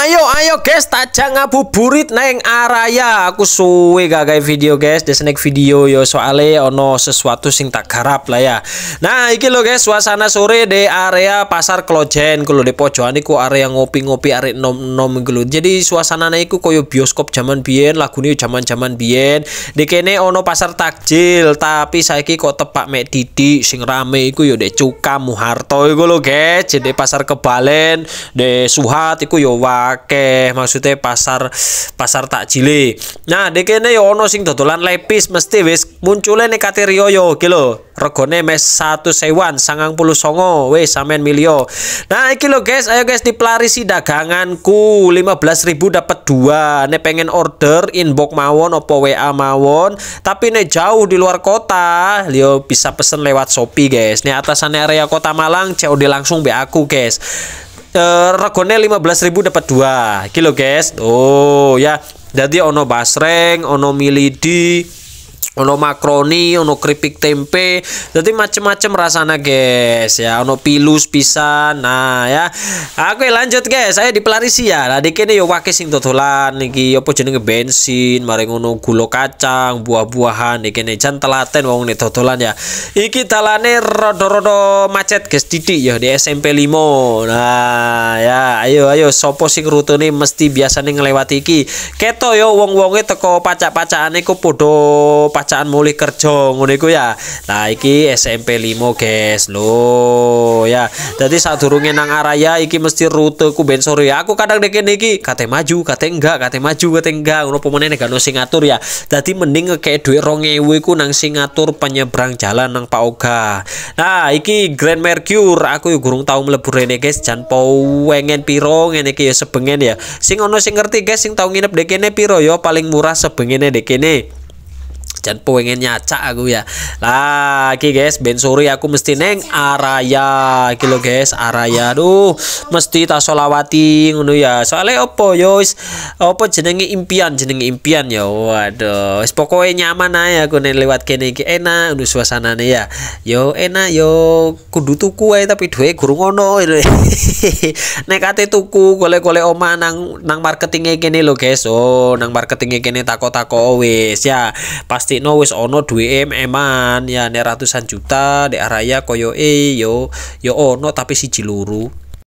ayo ayo guys tajang ngabuburit neng araya aku suwe gak kayak video guys di snack video yo soale ono sesuatu sing tak garap lah ya nah iki lo guys suasana sore di area pasar klojen kalau di pojokan iku area ngopi-ngopi area nom-nom gelut. jadi suasana iku koyo bioskop zaman lagu nih zaman zaman bien di kene ono pasar takjil tapi saiki kok tepak mek didi sing rame iku yo de cuka muharto iku lo guys jadi pasar kebalen de suhat iku yo wah akeh maksudnya pasar pasar tak jeli nah dekene yo ono sing dodolan lepis mesti wis munculnya nih katerio yo kilo regone mes satu sewan sangang puluh songo wes samen milio nah iki lo guys ayo guys di dipelarisi daganganku lima belas ribu dapat dua ne pengen order inbox mawon opo WA mawon tapi ne jauh di luar kota yo bisa pesen lewat Shopee guys ne atasannya area kota Malang COD langsung be aku guys Eh, lima regone 15.000 dapat dua kilo guys oh ya jadi ono basreng ono milidi ono makroni ono keripik tempe jadi macem-macem rasana guys ya ono pilus pisan nah ya oke ya lanjut guys saya di pelarisi ya nah kini yo wake sing dodolan iki apa jenenge bensin maring ono gula kacang buah-buahan dikene jan telaten wong nih dodolan ya iki dalane rodo-rodo macet guys didik ya di SMP limo, nah ya ayo ayo sopo sing nih mesti biasa nih ngelewati iki keto yo wong-wonge teko pacak pacakan ku podo pacak pacaan mulih kerja ngono iku ya nah iki SMP 5 guys Loh ya jadi sadurunge nang Araya iki mesti rute ku ben sore aku kadang nek kene iki kate maju kate enggak kate maju kate enggak ngono pemene nek ono sing ngatur ya jadi mending ngekek dhuwit 2000 iku nang sing ngatur penyeberang jalan nang Pak Oga nah iki Grand Mercure aku yo gurung tau mlebu rene guys jan pengen piro ngene iki ya sebengen ya sing ono sing ngerti guys sing tau nginep kene piro yo paling murah sebengene kene. Jangan pengen nyacak aku ya. lagi guys, ben sore aku mesti neng Araya kilo guys, Araya. Duh, mesti tak solawati ngono ya. Soalnya opo yo apa opo jenenge impian, jenenge impian ya. Waduh, pokoknya nyaman aja aku neng lewat kene iki enak suasana nih ya. Yo enak yo kudu tuku aja tapi duwe gurung ono. nek kate tuku kole kole oma nang nang marketingnya kene lo guys. Oh, nang marketingnya kene tako-tako wis ya. Pasti Mastikno wis ono duwe eman ya neratusan ratusan juta di raya koyo e yo yo ono tapi si ciluru